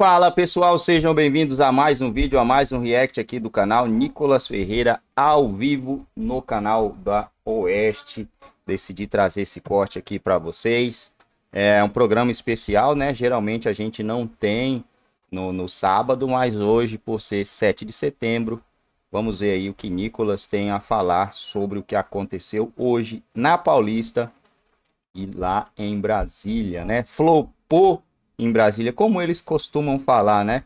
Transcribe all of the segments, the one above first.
Fala pessoal, sejam bem-vindos a mais um vídeo, a mais um react aqui do canal Nicolas Ferreira, ao vivo no canal da Oeste. Decidi trazer esse corte aqui para vocês. É um programa especial, né? Geralmente a gente não tem no, no sábado, mas hoje, por ser 7 de setembro, vamos ver aí o que Nicolas tem a falar sobre o que aconteceu hoje na Paulista e lá em Brasília, né? Flopou em Brasília, como eles costumam falar, né?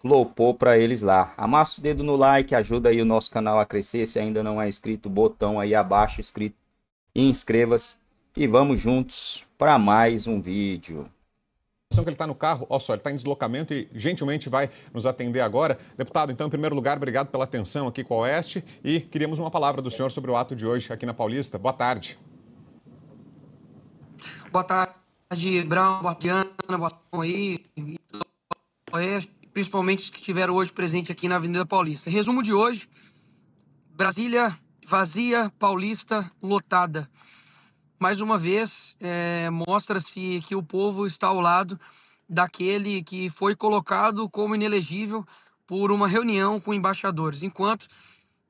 Flopou para eles lá. Amassa o dedo no like, ajuda aí o nosso canal a crescer. Se ainda não é inscrito, botão aí abaixo inscrito e inscreva-se. E vamos juntos para mais um vídeo que ele está no carro, olha só, ele está em deslocamento e gentilmente vai nos atender agora. Deputado, então, em primeiro lugar, obrigado pela atenção aqui com a Oeste e queríamos uma palavra do senhor sobre o ato de hoje aqui na Paulista. Boa tarde. Boa tarde, Brown, boa tarde, votação aí, principalmente os que estiveram hoje presente aqui na Avenida Paulista. Resumo de hoje: Brasília vazia, Paulista lotada. Mais uma vez, é, mostra-se que o povo está ao lado daquele que foi colocado como inelegível por uma reunião com embaixadores, enquanto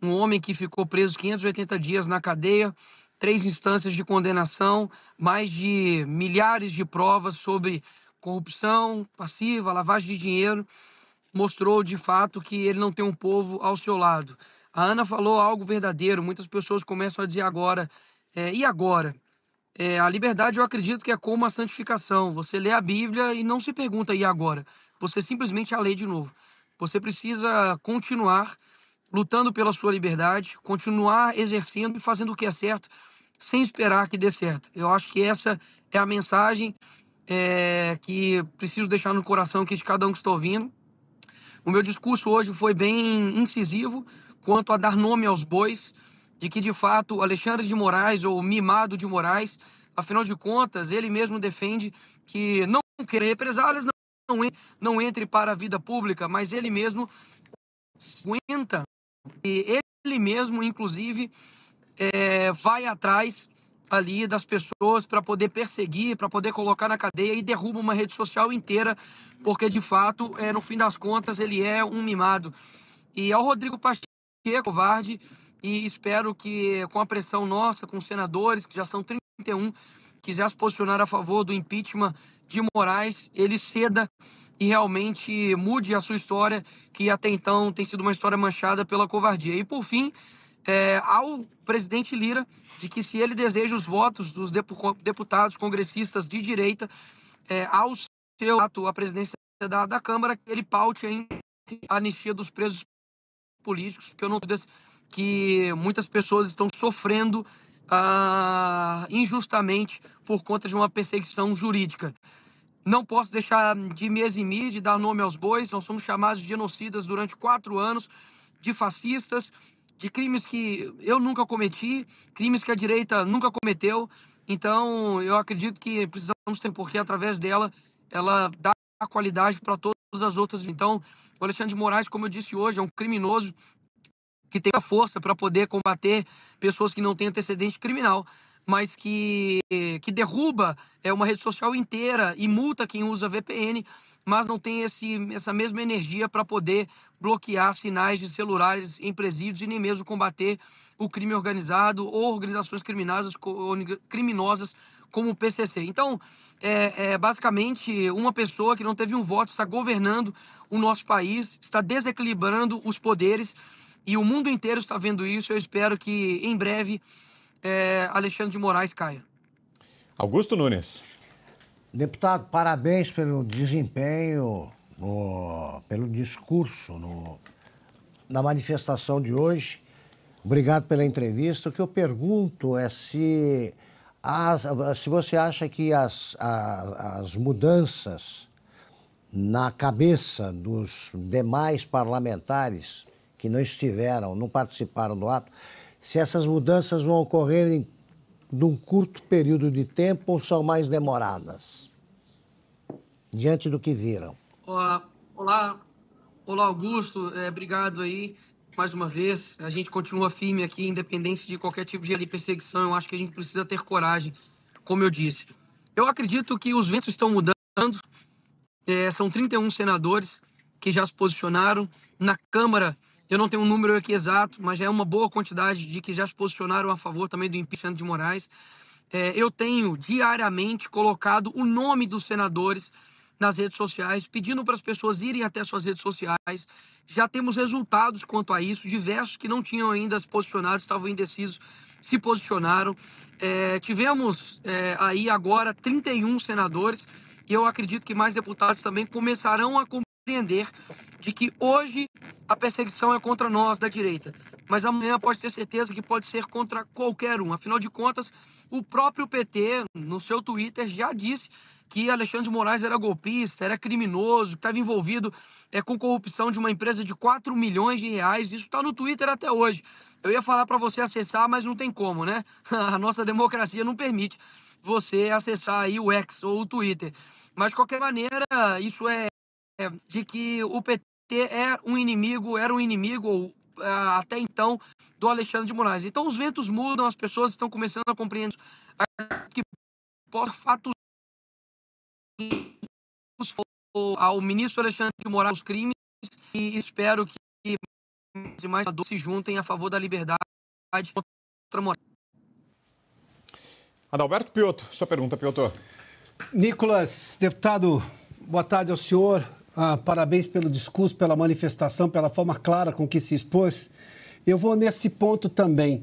um homem que ficou preso 580 dias na cadeia, três instâncias de condenação, mais de milhares de provas sobre corrupção passiva, lavagem de dinheiro, mostrou de fato que ele não tem um povo ao seu lado. A Ana falou algo verdadeiro, muitas pessoas começam a dizer agora, é, e agora? É, a liberdade eu acredito que é como a santificação. Você lê a Bíblia e não se pergunta, e agora? Você simplesmente a lê de novo. Você precisa continuar lutando pela sua liberdade, continuar exercendo e fazendo o que é certo, sem esperar que dê certo. Eu acho que essa é a mensagem é, que preciso deixar no coração aqui de cada um que está ouvindo. O meu discurso hoje foi bem incisivo quanto a dar nome aos bois, de que de fato Alexandre de Moraes ou Mimado de Moraes, afinal de contas, ele mesmo defende que não querer represálias não, não entre para a vida pública, mas ele mesmo aguenta e ele mesmo, inclusive, é, vai atrás ali das pessoas para poder perseguir, para poder colocar na cadeia e derruba uma rede social inteira, porque de fato, é, no fim das contas, ele é um mimado. E ao Rodrigo Pacheco, covarde, e espero que com a pressão nossa, com os senadores, que já são 31, quiser se posicionar a favor do impeachment de Moraes, ele ceda e realmente mude a sua história, que até então tem sido uma história manchada pela covardia. E por fim, é, ao presidente Lira de que se ele deseja os votos dos deputados congressistas de direita é, ao seu ato à presidência da, da Câmara, ele paute em anistia dos presos políticos, porque eu não duvido que muitas pessoas estão sofrendo ah, injustamente por conta de uma perseguição jurídica. Não posso deixar de me eximir, de dar nome aos bois. Nós somos chamados de genocidas durante quatro anos, de fascistas, de crimes que eu nunca cometi, crimes que a direita nunca cometeu. Então, eu acredito que precisamos ter, porque através dela, ela dá a qualidade para todas as outras. Então, o Alexandre de Moraes, como eu disse hoje, é um criminoso que tem a força para poder combater pessoas que não têm antecedente criminal, mas que, que derruba é uma rede social inteira e multa quem usa VPN mas não tem esse, essa mesma energia para poder bloquear sinais de celulares em presídios e nem mesmo combater o crime organizado ou organizações criminosas, criminosas como o PCC. Então, é, é, basicamente, uma pessoa que não teve um voto está governando o nosso país, está desequilibrando os poderes e o mundo inteiro está vendo isso. Eu espero que, em breve, é, Alexandre de Moraes caia. Augusto Nunes. Deputado, parabéns pelo desempenho, no, pelo discurso no, na manifestação de hoje. Obrigado pela entrevista. O que eu pergunto é se, as, se você acha que as, as, as mudanças na cabeça dos demais parlamentares que não estiveram, não participaram do ato, se essas mudanças vão ocorrer em num curto período de tempo ou são mais demoradas? Diante do que viram. Olá, olá, olá Augusto, é, obrigado aí mais uma vez. A gente continua firme aqui, independente de qualquer tipo de perseguição. Eu acho que a gente precisa ter coragem, como eu disse. Eu acredito que os ventos estão mudando. É, são 31 senadores que já se posicionaram. Na Câmara, eu não tenho um número aqui exato, mas é uma boa quantidade de que já se posicionaram a favor também do impeachment de Moraes. É, eu tenho diariamente colocado o nome dos senadores nas redes sociais, pedindo para as pessoas irem até suas redes sociais. Já temos resultados quanto a isso, diversos que não tinham ainda se posicionado, estavam indecisos, se posicionaram. É, tivemos é, aí agora 31 senadores e eu acredito que mais deputados também começarão a compreender de que hoje a perseguição é contra nós da direita, mas amanhã pode ter certeza que pode ser contra qualquer um. Afinal de contas, o próprio PT, no seu Twitter, já disse que Alexandre de Moraes era golpista, era criminoso, estava envolvido é, com corrupção de uma empresa de 4 milhões de reais. Isso está no Twitter até hoje. Eu ia falar para você acessar, mas não tem como, né? A nossa democracia não permite você acessar aí o X ou o Twitter. Mas, de qualquer maneira, isso é é, de que o PT é um inimigo, era um inimigo, ou é, até então, do Alexandre de Moraes. Então os ventos mudam, as pessoas estão começando a compreender que por fatos ao ministro Alexandre de Moraes os crimes e espero que mais e mais se juntem a favor da liberdade contra a moral. Adalberto Piotto, sua pergunta, Piotto. Nicolas, deputado, boa tarde ao senhor. Ah, parabéns pelo discurso, pela manifestação, pela forma clara com que se expôs. Eu vou nesse ponto também.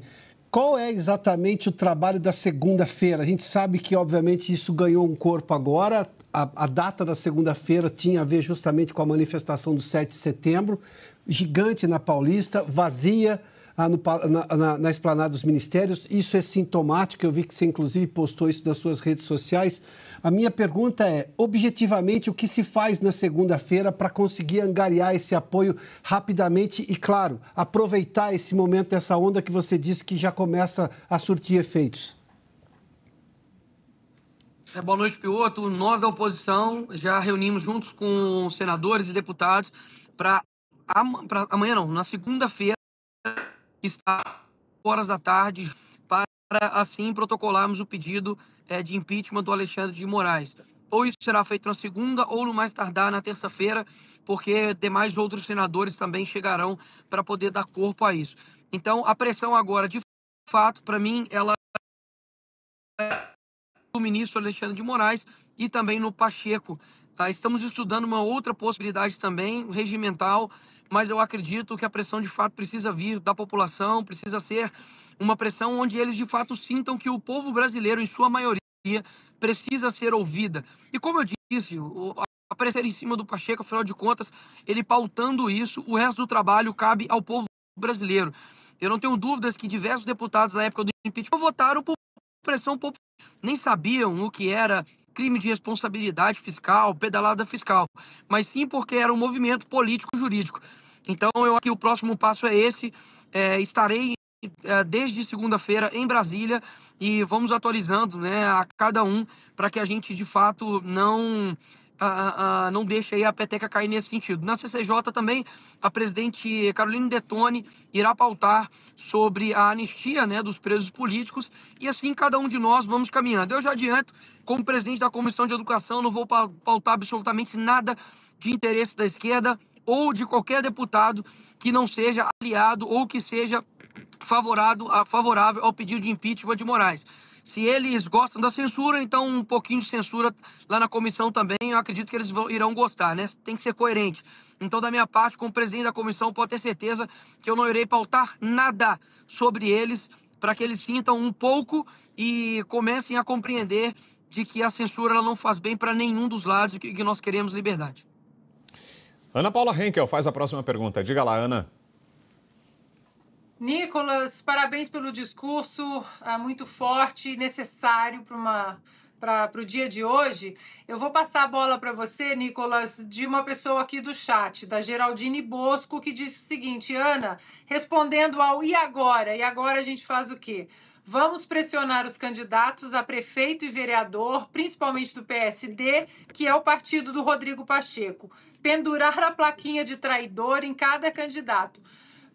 Qual é exatamente o trabalho da segunda-feira? A gente sabe que, obviamente, isso ganhou um corpo agora. A, a data da segunda-feira tinha a ver justamente com a manifestação do 7 de setembro, gigante na Paulista, vazia ah, no, na, na, na, esplanada dos ministérios. Isso é sintomático, eu vi que você inclusive postou isso nas suas redes sociais. A minha pergunta é, objetivamente, o que se faz na segunda-feira para conseguir angariar esse apoio rapidamente e, claro, aproveitar esse momento dessa onda que você disse que já começa a surtir efeitos? É, boa noite, Pioto. Nós da oposição já reunimos juntos com senadores e deputados para amanhã não, na segunda-feira está horas da tarde para assim protocolarmos o pedido é, de impeachment do Alexandre de Moraes. Ou isso será feito na segunda ou no mais tardar na terça-feira, porque demais outros senadores também chegarão para poder dar corpo a isso. Então, a pressão agora, de fato, para mim, ela é do ministro Alexandre de Moraes e também no Pacheco, Tá? Estamos estudando uma outra possibilidade também, regimental, mas eu acredito que a pressão de fato precisa vir da população, precisa ser uma pressão onde eles de fato sintam que o povo brasileiro, em sua maioria, precisa ser ouvida. E como eu disse, aparecer em cima do Pacheco, afinal de contas, ele pautando isso, o resto do trabalho cabe ao povo brasileiro. Eu não tenho dúvidas que diversos deputados na época do impeachment votaram por pressão popular, nem sabiam o que era crime de responsabilidade fiscal, pedalada fiscal, mas sim porque era um movimento político-jurídico. Então, eu acho que o próximo passo é esse. É, estarei é, desde segunda-feira em Brasília e vamos atualizando né, a cada um para que a gente, de fato, não a, a, não deixa aí a peteca cair nesse sentido. Na CCJ também, a presidente Carolina Detone irá pautar sobre a anistia né, dos presos políticos e assim cada um de nós vamos caminhando. Eu já adianto, como presidente da Comissão de Educação, não vou pautar absolutamente nada de interesse da esquerda ou de qualquer deputado que não seja aliado ou que seja favorável ao pedido de impeachment de Moraes. Se eles gostam da censura, então um pouquinho de censura lá na comissão também, eu acredito que eles vão, irão gostar, né? Tem que ser coerente. Então, da minha parte, como presidente da comissão, pode ter certeza que eu não irei pautar nada sobre eles para que eles sintam um pouco e comecem a compreender de que a censura não faz bem para nenhum dos lados e que nós queremos liberdade. Ana Paula Henkel faz a próxima pergunta. Diga lá, Ana. Nicolas, parabéns pelo discurso é, muito forte e necessário para uma para o dia de hoje, eu vou passar a bola para você, Nicolas, de uma pessoa aqui do chat, da Geraldine Bosco, que disse o seguinte: Ana, respondendo ao e agora? E agora a gente faz o quê? Vamos pressionar os candidatos a prefeito e vereador, principalmente do PSD, que é o partido do Rodrigo Pacheco. Pendurar a plaquinha de traidor em cada candidato.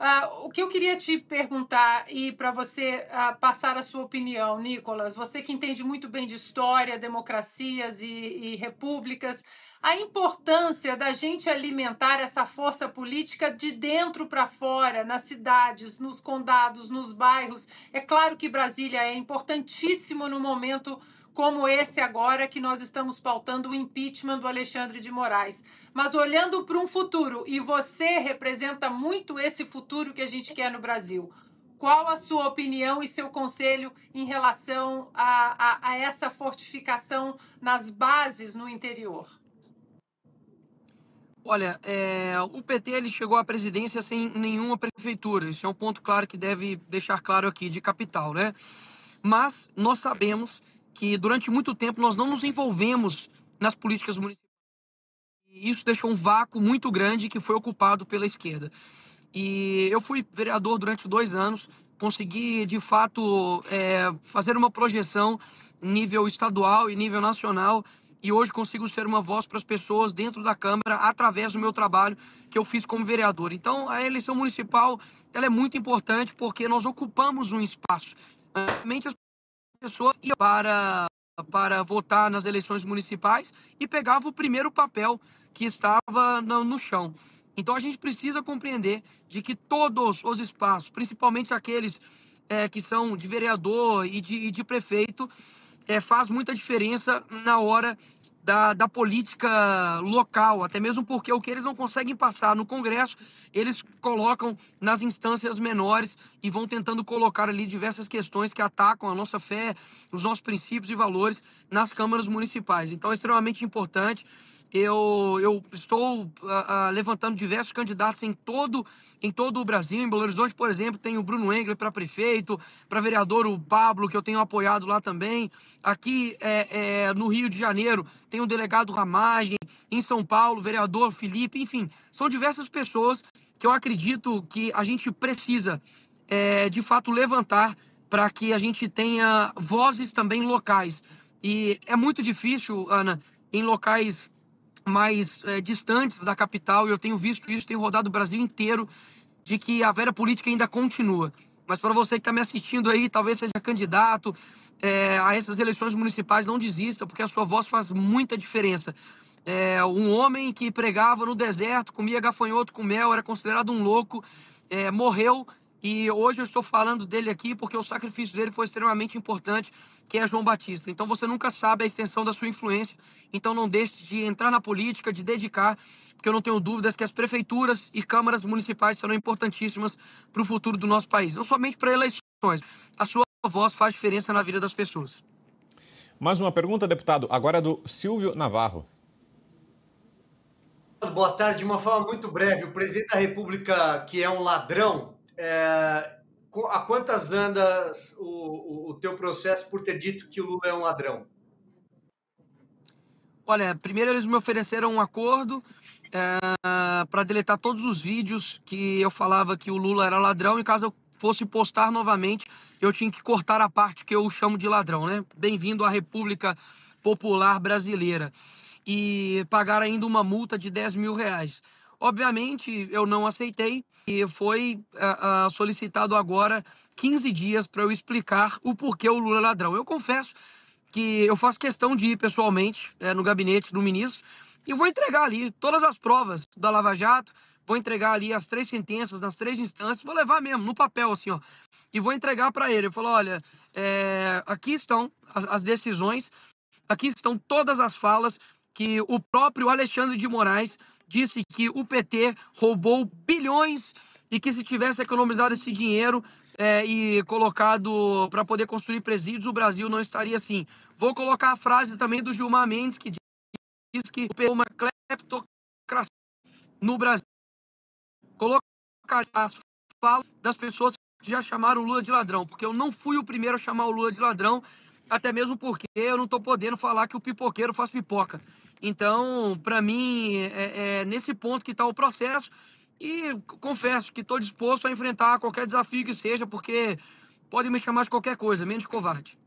Uh, o que eu queria te perguntar e para você uh, passar a sua opinião, Nicolas, você que entende muito bem de história, democracias e, e repúblicas, a importância da gente alimentar essa força política de dentro para fora, nas cidades, nos condados, nos bairros. É claro que Brasília é importantíssimo no momento como esse agora que nós estamos pautando o impeachment do Alexandre de Moraes. Mas olhando para um futuro, e você representa muito esse futuro que a gente quer no Brasil. Qual a sua opinião e seu conselho em relação a, a, a essa fortificação nas bases no interior? Olha, é, o PT ele chegou à presidência sem nenhuma prefeitura. Isso é um ponto claro que deve deixar claro aqui de capital, né? Mas nós sabemos que durante muito tempo nós não nos envolvemos nas políticas municipais. E isso deixou um vácuo muito grande que foi ocupado pela esquerda. E eu fui vereador durante dois anos, consegui de fato é, fazer uma projeção nível estadual e nível nacional. E hoje consigo ser uma voz para as pessoas dentro da Câmara através do meu trabalho que eu fiz como vereador. Então, a eleição municipal ela é muito importante porque nós ocupamos um espaço. Realmente, as pessoa ia para, para votar nas eleições municipais e pegava o primeiro papel que estava no, no chão. Então a gente precisa compreender de que todos os espaços, principalmente aqueles é, que são de vereador e de, e de prefeito, é, faz muita diferença na hora da, da política local, até mesmo porque o que eles não conseguem passar no Congresso, eles colocam nas instâncias menores e vão tentando colocar ali diversas questões que atacam a nossa fé, os nossos princípios e valores nas câmaras municipais. Então é extremamente importante eu, eu estou uh, uh, levantando diversos candidatos em todo, em todo o Brasil. Em Belo Horizonte, por exemplo, tem o Bruno Engler para prefeito, para vereador o Pablo, que eu tenho apoiado lá também. Aqui é, é, no Rio de Janeiro tem o delegado Ramagem, em São Paulo, vereador Felipe, enfim, são diversas pessoas que eu acredito que a gente precisa é, de fato levantar para que a gente tenha vozes também locais. E é muito difícil, Ana, em locais mais é, distantes da capital, e eu tenho visto isso, tenho rodado o Brasil inteiro, de que a velha política ainda continua. Mas para você que está me assistindo aí, talvez seja candidato é, a essas eleições municipais, não desista, porque a sua voz faz muita diferença. É, um homem que pregava no deserto, comia gafanhoto com mel, era considerado um louco, é, morreu. E hoje eu estou falando dele aqui porque o sacrifício dele foi extremamente importante que é João Batista. Então você nunca sabe a extensão da sua influência. Então não deixe de entrar na política, de dedicar, porque eu não tenho dúvidas que as prefeituras e câmaras municipais serão importantíssimas para o futuro do nosso país. Não somente para eleições. A sua voz faz diferença na vida das pessoas. Mais uma pergunta, deputado, agora é do Silvio Navarro. Boa tarde. De uma forma muito breve, o presidente da República, que é um ladrão, é, a quantas andas o, o, o teu processo por ter dito que o Lula é um ladrão? Olha, primeiro eles me ofereceram um acordo é, eh, para deletar todos os vídeos que eu falava que o Lula era ladrão e caso eu fosse postar novamente, eu tinha que cortar a parte que eu chamo de ladrão, né? Bem-vindo à República Popular Brasileira. E pagar ainda uma multa de 10 mil reais. Obviamente, eu não aceitei e foi uh, uh, solicitado agora 15 dias para eu explicar o porquê o Lula é ladrão. Eu confesso que eu faço questão de ir pessoalmente é, no gabinete do ministro e vou entregar ali todas as provas da Lava Jato, vou entregar ali as três sentenças nas três instâncias, vou levar mesmo, no papel, assim, ó, e vou entregar para ele. Eu falo, olha, é, aqui estão as, as decisões, aqui estão todas as falas que o próprio Alexandre de Moraes disse que o PT roubou bilhões e que se tivesse economizado esse dinheiro é, e colocado para poder construir presídios, o Brasil não estaria assim. Vou colocar a frase também do Gilmar Mendes, que diz que é uma cleptocracia no Brasil. Colocar as falas das pessoas que já chamaram o Lula de ladrão, porque eu não fui o primeiro a chamar o Lula de ladrão, até mesmo porque eu não estou podendo falar que o pipoqueiro faz pipoca. Então, para mim, é, é, nesse ponto que está o processo. E confesso que estou disposto a enfrentar qualquer desafio que seja, porque pode me chamar de qualquer coisa, menos covarde.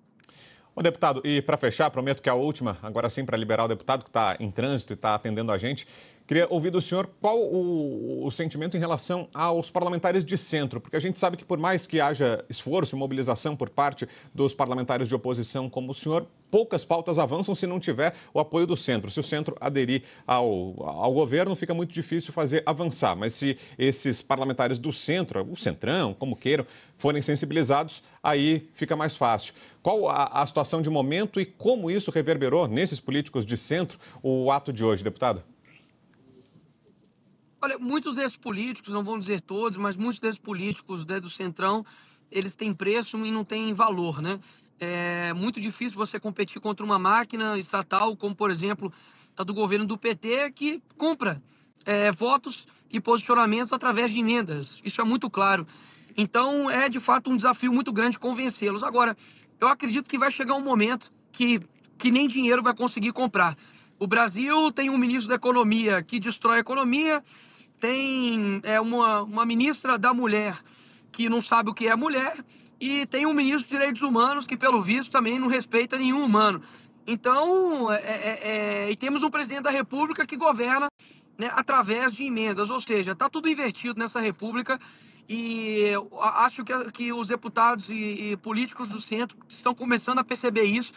Bom, deputado, e para fechar, prometo que a última, agora sim, para liberar o deputado que está em trânsito e está atendendo a gente. Queria ouvir do senhor qual o, o, sentimento em relação aos parlamentares de centro, porque a gente sabe que, por mais que haja esforço, e mobilização por parte dos parlamentares de oposição como o senhor, poucas pautas avançam se não tiver o apoio do centro. Se o centro aderir ao, ao governo, fica muito difícil fazer avançar, mas se esses parlamentares do centro, o centrão, como queiram, forem sensibilizados, aí fica mais fácil. Qual a, a situação de momento e como isso reverberou nesses políticos de centro o ato de hoje, deputado? Olha, muitos desses políticos, não vão dizer todos, mas muitos desses políticos né, do Centrão, eles têm preço e não têm valor, né? É muito difícil você competir contra uma máquina estatal, como por exemplo a do governo do PT, que compra é, votos e posicionamentos através de emendas. Isso é muito claro. Então é de fato um desafio muito grande convencê-los. Agora, eu acredito que vai chegar um momento que, que nem dinheiro vai conseguir comprar. O Brasil tem um ministro da Economia que destrói a economia, tem é, uma, uma ministra da Mulher que não sabe o que é mulher, e tem um ministro de Direitos Humanos que, pelo visto, também não respeita nenhum humano. Então, é, é, é, e temos um presidente da República que governa né, através de emendas, ou seja, está tudo invertido nessa República e acho que, que os deputados e, e políticos do centro estão começando a perceber isso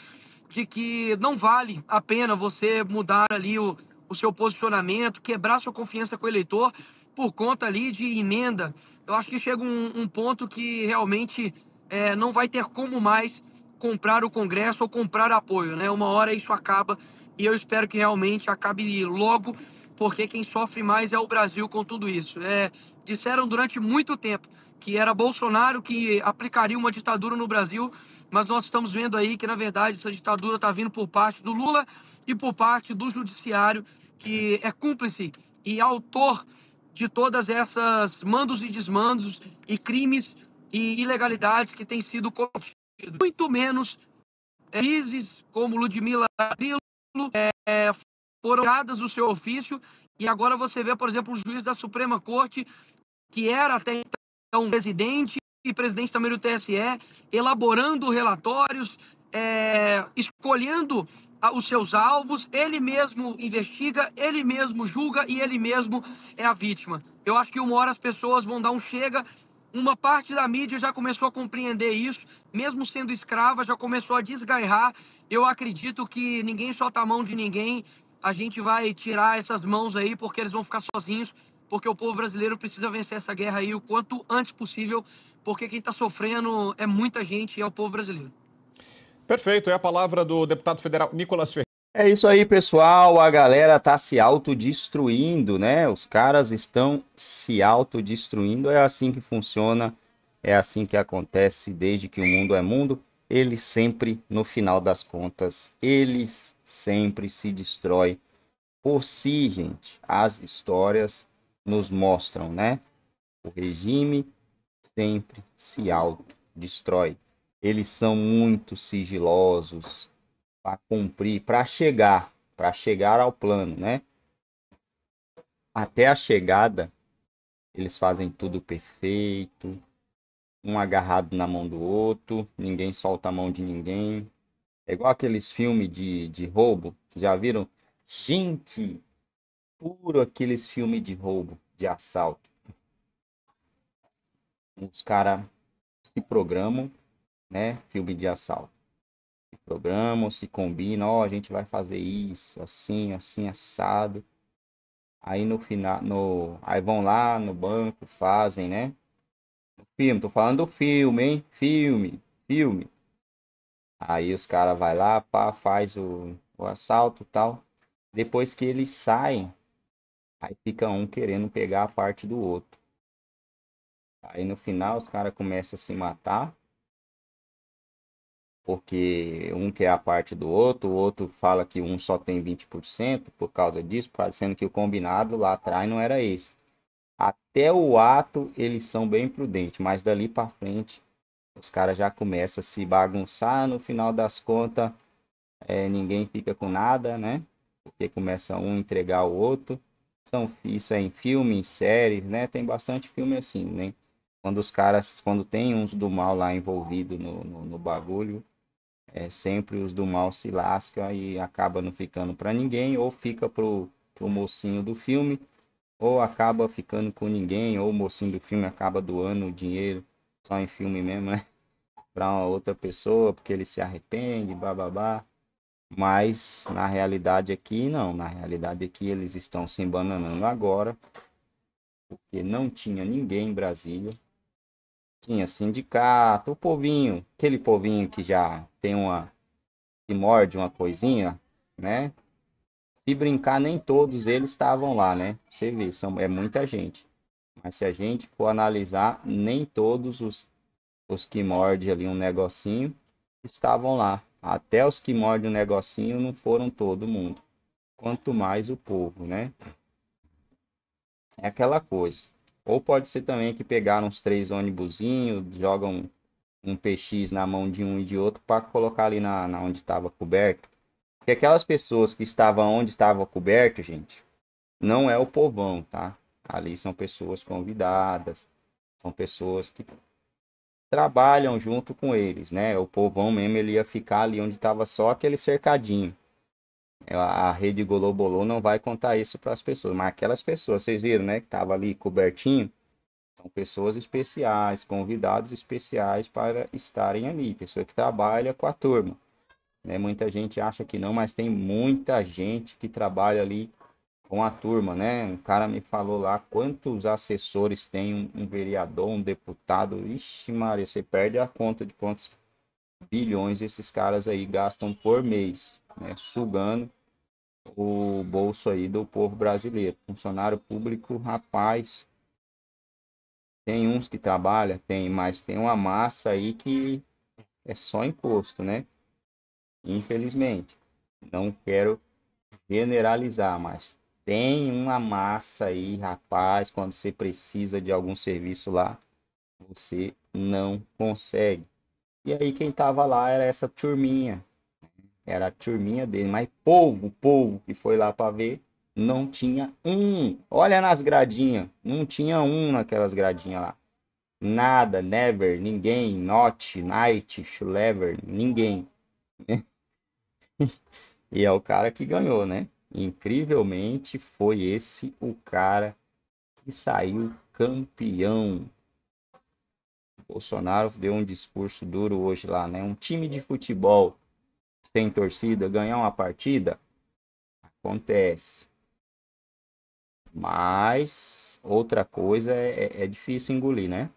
de que não vale a pena você mudar ali o, o seu posicionamento, quebrar sua confiança com o eleitor por conta ali de emenda. Eu acho que chega um, um ponto que realmente é, não vai ter como mais comprar o Congresso ou comprar apoio, né? Uma hora isso acaba e eu espero que realmente acabe logo, porque quem sofre mais é o Brasil com tudo isso. É, disseram durante muito tempo que era Bolsonaro que aplicaria uma ditadura no Brasil mas nós estamos vendo aí que, na verdade, essa ditadura está vindo por parte do Lula e por parte do judiciário, que é cúmplice e autor de todas essas mandos e desmandos e crimes e ilegalidades que têm sido cometidos. Muito menos é, crises como Ludmila Grilo é, foram tiradas do seu ofício e agora você vê, por exemplo, o juiz da Suprema Corte, que era até então presidente e presidente também do TSE, elaborando relatórios, é, escolhendo os seus alvos, ele mesmo investiga, ele mesmo julga e ele mesmo é a vítima. Eu acho que uma hora as pessoas vão dar um chega. Uma parte da mídia já começou a compreender isso, mesmo sendo escrava, já começou a desgarrar. Eu acredito que ninguém solta a mão de ninguém. A gente vai tirar essas mãos aí porque eles vão ficar sozinhos, porque o povo brasileiro precisa vencer essa guerra aí o quanto antes possível porque quem está sofrendo é muita gente e é o povo brasileiro. Perfeito, é a palavra do deputado federal Nicolas Ferreira. É isso aí, pessoal. A galera tá se autodestruindo, né? Os caras estão se autodestruindo. É assim que funciona, é assim que acontece desde que o mundo é mundo. Eles sempre, no final das contas, eles sempre se destrói por si, gente. As histórias nos mostram, né? O regime sempre se autodestrói. Eles são muito sigilosos para cumprir, para chegar, para chegar ao plano, né? Até a chegada, eles fazem tudo perfeito, um agarrado na mão do outro, ninguém solta a mão de ninguém. É igual aqueles filmes de, de roubo, já viram? Gente, puro aqueles filmes de roubo, de assalto os caras se programam, né? Filme de assalto. Se programam, se combinam, ó, oh, a gente vai fazer isso, assim, assim, assado. Aí no final, no, aí vão lá no banco, fazem, né? No filme, tô falando do filme, hein? Filme, filme. Aí os caras vai lá, pá, faz o, o assalto, tal. Depois que eles saem, aí fica um querendo pegar a parte do outro. Aí no final os caras começam a se matar. Porque um quer a parte do outro, o outro fala que um só tem 20% por causa disso, parecendo que o combinado lá atrás não era esse. Até o ato eles são bem prudentes, mas dali para frente os caras já começam a se bagunçar. No final das contas, é, ninguém fica com nada, né? Porque começa um a entregar o outro. São, isso é em filme, em séries, né? Tem bastante filme assim, né? quando os caras, quando tem uns do mal lá envolvido no, no, no bagulho, é, sempre os do mal se lascam e acaba não ficando para ninguém, ou fica pro, pro mocinho do filme, ou acaba ficando com ninguém, ou o mocinho do filme acaba doando o dinheiro só em filme mesmo, né? Pra uma outra pessoa, porque ele se arrepende, bababá. Mas na realidade aqui não, na realidade aqui eles estão se embananando agora, porque não tinha ninguém em Brasília tinha sindicato, o povinho, aquele povinho que já tem uma. que morde uma coisinha, né? Se brincar, nem todos eles estavam lá, né? Você vê, são, é muita gente. Mas se a gente for analisar, nem todos os, os que mordem ali um negocinho estavam lá. Até os que mordem um negocinho não foram todo mundo. Quanto mais o povo, né? É aquela coisa. Ou pode ser também que pegaram uns três ônibusinhos, jogam um PX na mão de um e de outro para colocar ali na, na onde estava coberto. Porque aquelas pessoas que estavam onde estava coberto, gente, não é o povão, tá? Ali são pessoas convidadas, são pessoas que trabalham junto com eles, né? O povão mesmo ele ia ficar ali onde estava só aquele cercadinho. É, a rede Golobolô não vai contar isso para as pessoas, mas aquelas pessoas, vocês viram, né, que tava ali cobertinho, são pessoas especiais, convidados especiais para estarem ali, pessoa que trabalha com a turma. Né? Muita gente acha que não, mas tem muita gente que trabalha ali com a turma, né? Um cara me falou lá quantos assessores tem um vereador, um deputado. Ixi, Maria, você perde a conta de quantos bilhões esses caras aí gastam por mês né, sugando o bolso aí do povo brasileiro. Funcionário público, rapaz, tem uns que trabalha, tem, mas tem uma massa aí que é só imposto né? Infelizmente, não quero generalizar, mas tem uma massa aí, rapaz, quando você precisa de algum serviço lá, você não consegue. E aí quem tava lá era essa turminha, era a turminha dele. Mas povo, povo que foi lá para ver, não tinha um. Olha nas gradinhas. Não tinha um naquelas gradinhas lá. Nada, never, ninguém, not, night, lever, ninguém. e é o cara que ganhou, né? Incrivelmente foi esse o cara que saiu campeão. Bolsonaro deu um discurso duro hoje lá, né? Um time de futebol sem torcida, ganhar uma partida? Acontece. Mas outra coisa é, é, é difícil engolir, né?